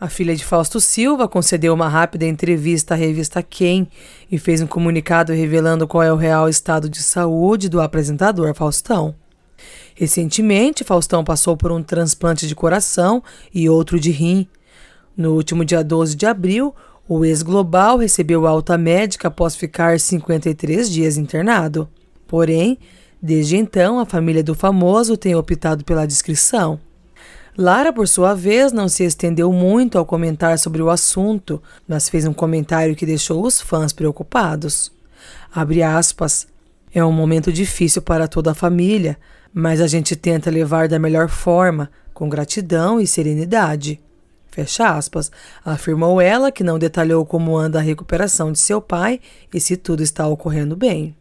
A filha de Fausto Silva concedeu uma rápida entrevista à revista Quem e fez um comunicado revelando qual é o real estado de saúde do apresentador Faustão. Recentemente, Faustão passou por um transplante de coração e outro de rim. No último dia 12 de abril, o ex-global recebeu alta médica após ficar 53 dias internado. Porém, desde então, a família do famoso tem optado pela descrição. Lara, por sua vez, não se estendeu muito ao comentar sobre o assunto, mas fez um comentário que deixou os fãs preocupados. Abre aspas. É um momento difícil para toda a família, mas a gente tenta levar da melhor forma, com gratidão e serenidade. Fecha aspas. Afirmou ela que não detalhou como anda a recuperação de seu pai e se tudo está ocorrendo bem.